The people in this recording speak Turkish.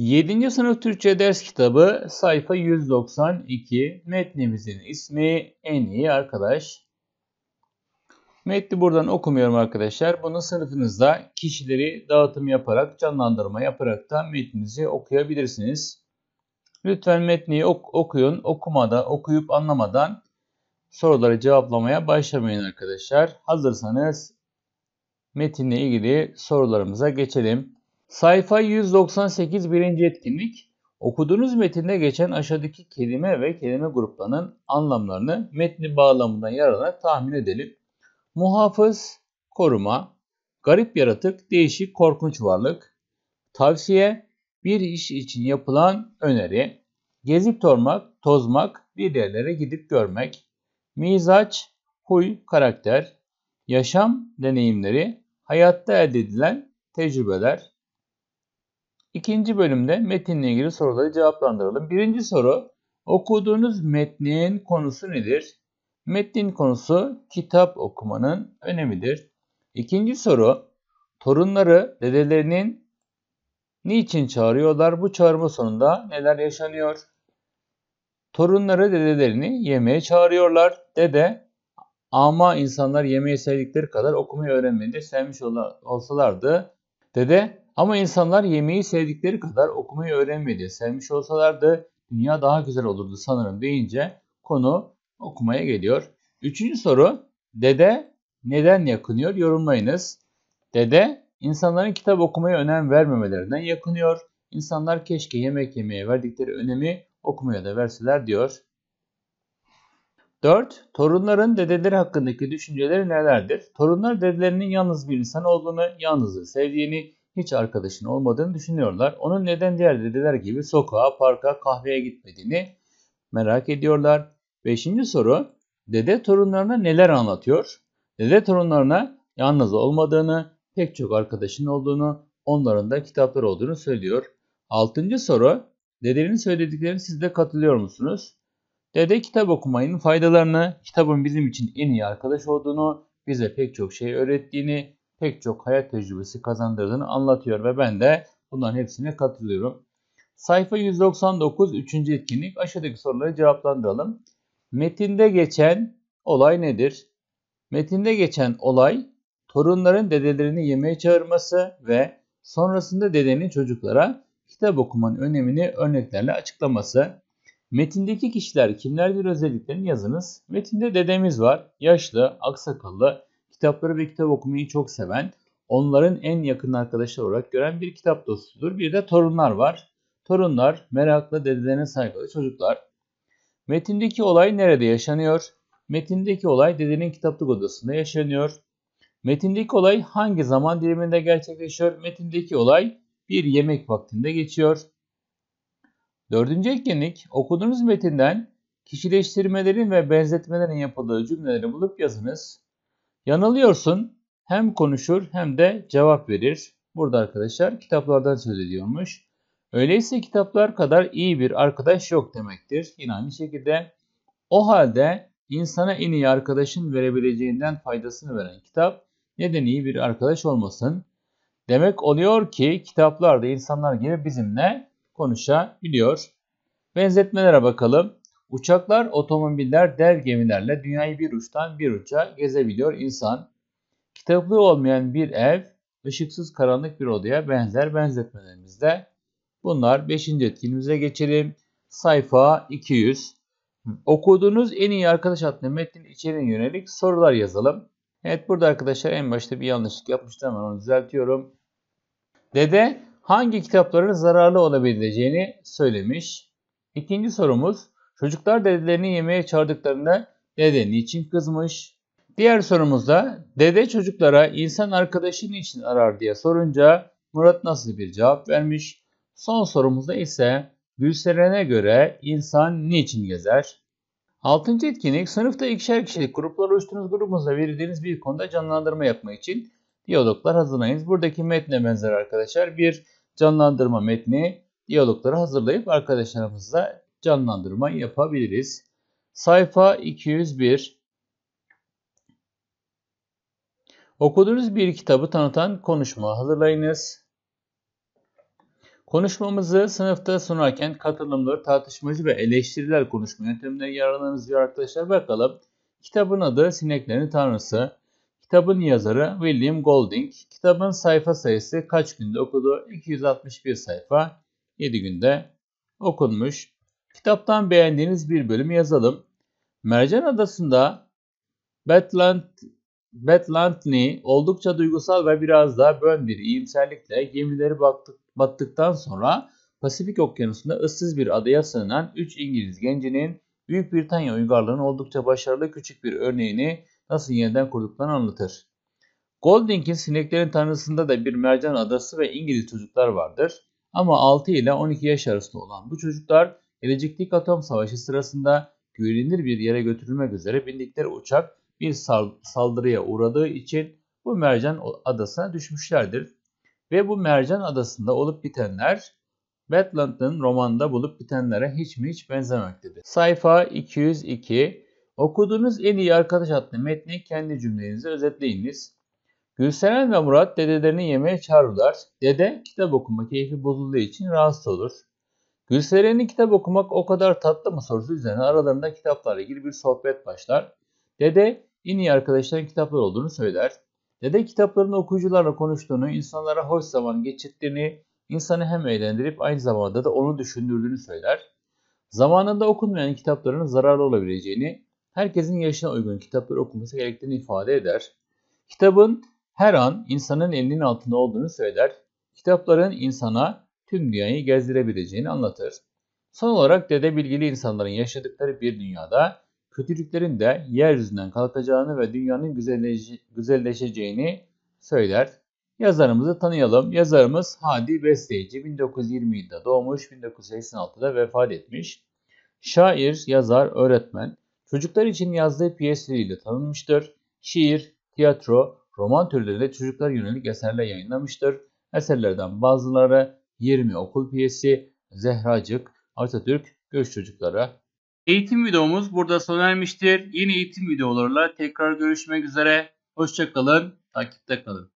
7. sınıf Türkçe ders kitabı sayfa 192 metnimizin ismi en iyi arkadaş. Metni buradan okumuyorum arkadaşlar. Bunu sınıfınızda kişileri dağıtım yaparak canlandırma yaparak da metninizi okuyabilirsiniz. Lütfen metni ok okuyun. Okumada, okuyup anlamadan soruları cevaplamaya başlamayın arkadaşlar. Hazırsanız metinle ilgili sorularımıza geçelim. Sayfa 198 birinci etkinlik. Okuduğunuz metinde geçen aşağıdaki kelime ve kelime gruplarının anlamlarını metni bağlamından yararlanarak tahmin edelim. Muhafız, koruma, garip yaratık, değişik, korkunç varlık, tavsiye, bir iş için yapılan öneri, gezip tormak, tozmak, bir yerlere gidip görmek, mizaç, huy, karakter, yaşam deneyimleri, hayatta elde edilen tecrübeler, İkinci bölümde metinle ilgili soruları cevaplandıralım. Birinci soru, okuduğunuz metnin konusu nedir? Metnin konusu kitap okumanın önemidir. İkinci soru, torunları dedelerinin niçin çağırıyorlar? Bu çağırma sonunda neler yaşanıyor? Torunları dedelerini yemeğe çağırıyorlar. Dede ama insanlar yemeği sevdikleri kadar okumayı öğrenmeyi de sevmiş olsalardı. Dede ama insanlar yemeği sevdikleri kadar okumayı öğrenmedi. Sevmiş olsalardı dünya daha güzel olurdu sanırım deyince konu okumaya geliyor. Üçüncü soru dede neden yakınıyor yorumlayınız. Dede insanların kitap okumaya önem vermemelerinden yakınıyor. İnsanlar keşke yemek yemeye verdikleri önemi okumaya da verseler diyor. 4. Torunların dedeleri hakkındaki düşünceleri nelerdir? Torunlar dedelerinin yalnız bir insan olduğunu, yalnızı sevdiğini, hiç arkadaşın olmadığını düşünüyorlar. Onun neden diğer dedeler gibi sokağa, parka, kahveye gitmediğini merak ediyorlar. Beşinci soru dede torunlarına neler anlatıyor? Dede torunlarına yalnız olmadığını, pek çok arkadaşın olduğunu, onların da kitapları olduğunu söylüyor. Altıncı soru dedenin söylediklerine siz de katılıyor musunuz? Dede kitap okumayın faydalarını, kitabın bizim için en iyi arkadaş olduğunu, bize pek çok şey öğrettiğini, pek çok hayat tecrübesi kazandırdığını anlatıyor ve ben de bunların hepsine katılıyorum. Sayfa 199 3. etkinlik aşağıdaki soruları cevaplandıralım. Metinde geçen olay nedir? Metinde geçen olay torunların dedelerini yemeğe çağırması ve sonrasında dedenin çocuklara kitap okumanın önemini örneklerle açıklaması. Metindeki kişiler kimlerdir özelliklerini yazınız. Metinde dedemiz var. Yaşlı, aksakallı, kitapları ve kitap okumayı çok seven, onların en yakın arkadaşlar olarak gören bir kitap dostudur. Bir de torunlar var. Torunlar merakla dedelerine saygılı çocuklar. Metindeki olay nerede yaşanıyor? Metindeki olay dedenin kitaplık odasında yaşanıyor. Metindeki olay hangi zaman diliminde gerçekleşiyor? Metindeki olay bir yemek vaktinde geçiyor. Dördüncü etkinlik okuduğunuz metinden kişileştirmelerin ve benzetmelerin yapıldığı cümleleri bulup yazınız. Yanılıyorsun hem konuşur hem de cevap verir. Burada arkadaşlar kitaplardan söz ediyormuş. Öyleyse kitaplar kadar iyi bir arkadaş yok demektir. Yine aynı şekilde o halde insana en iyi arkadaşın verebileceğinden faydasını veren kitap neden iyi bir arkadaş olmasın? Demek oluyor ki kitaplarda insanlar gibi bizimle konuşabiliyor. Benzetmelere bakalım. Uçaklar, otomobiller, dev gemilerle dünyayı bir uçtan bir uça gezebiliyor insan. Kitaplı olmayan bir ev, ışıksız karanlık bir odaya benzer benzetmelerimizde. Bunlar 5. etkinimize geçelim. Sayfa 200. Okuduğunuz en iyi arkadaş adlı metnin içeriğine yönelik sorular yazalım. Evet burada arkadaşlar en başta bir yanlışlık yapmıştım hemen onu düzeltiyorum. Dede hangi kitapların zararlı olabileceğini söylemiş. İkinci sorumuz Çocuklar dedelerini yemeğe çağırdıklarında dede niçin kızmış? Diğer sorumuzda dede çocuklara insan arkadaşı niçin arar diye sorunca Murat nasıl bir cevap vermiş? Son sorumuzda ise Gülseren'e göre insan niçin gezer? Altıncı etkinlik sınıfta ikişer kişilik gruplar oluşturunuz grubunuzda verildiğiniz bir konuda canlandırma yapmak için diyaloglar hazırlayınız. Buradaki metne benzer arkadaşlar bir canlandırma metni diyalogları hazırlayıp arkadaşlarımızla canlandırma yapabiliriz. Sayfa 201 Okuduğunuz bir kitabı tanıtan konuşma hazırlayınız. Konuşmamızı sınıfta sunarken katılımları, tartışmacı ve eleştiriler konuşma yöntemleri yararlanınız diyor arkadaşlar. Bakalım. Kitabın adı Sineklerin Tanrısı. Kitabın yazarı William Golding. Kitabın sayfa sayısı kaç günde okudu? 261 sayfa. 7 günde okunmuş. Kitaptan beğendiğiniz bir bölüm yazalım. Mercan Adası'nda Batland, Batlandney oldukça duygusal ve biraz daha bön bir iyimserlikle gemileri battık, battıktan sonra Pasifik Okyanusu'nda ıssız bir adaya sığınan 3 İngiliz gencinin Büyük Britanya uygarlığının oldukça başarılı küçük bir örneğini nasıl yeniden kurduklarını anlatır. Golding'in sineklerin tanrısında da bir mercan adası ve İngiliz çocuklar vardır. Ama 6 ile 12 yaş arasında olan bu çocuklar Geleceklik Atom Savaşı sırasında güvenilir bir yere götürülmek üzere bindikleri uçak bir saldırıya uğradığı için bu mercan adasına düşmüşlerdir. Ve bu mercan adasında olup bitenler Wetland'ın romanda bulup bitenlere hiç mi hiç benzemektedir. Sayfa 202 Okuduğunuz en iyi arkadaş adlı metni kendi cümlenizi özetleyiniz. Gülseren ve Murat dedelerini yemeğe çağırırlar. Dede kitap okuma keyfi bozulduğu için rahatsız olur. Gülseren'in kitap okumak o kadar tatlı mı sorusu üzerine aralarında kitaplarla ilgili bir sohbet başlar. Dede en iyi arkadaşların kitaplar olduğunu söyler. Dede kitapların okuyucularla konuştuğunu, insanlara hoş zaman geçirdiğini, insanı hem eğlendirip aynı zamanda da onu düşündürdüğünü söyler. Zamanında okunmayan kitapların zararlı olabileceğini, herkesin yaşına uygun kitapları okuması gerektiğini ifade eder. Kitabın her an insanın elinin altında olduğunu söyler. Kitapların insana tüm dünyayı gezdirebileceğini anlatır. Son olarak dede bilgili insanların yaşadıkları bir dünyada kötülüklerin de yeryüzünden kalkacağını ve dünyanın güzelleşeceğini söyler. Yazarımızı tanıyalım. Yazarımız Hadi Besleyici 1920'de doğmuş, 1986'da vefat etmiş. Şair, yazar, öğretmen, çocuklar için yazdığı piyesleriyle tanınmıştır. Şiir, tiyatro, roman türlerinde çocuklar yönelik eserler yayınlamıştır. Eserlerden bazıları 20 okul piyesi, Zehracık, Atatürk, Göç Çocuklara. Eğitim videomuz burada sona ermiştir. Yeni eğitim videolarla tekrar görüşmek üzere. Hoşçakalın, takipte kalın.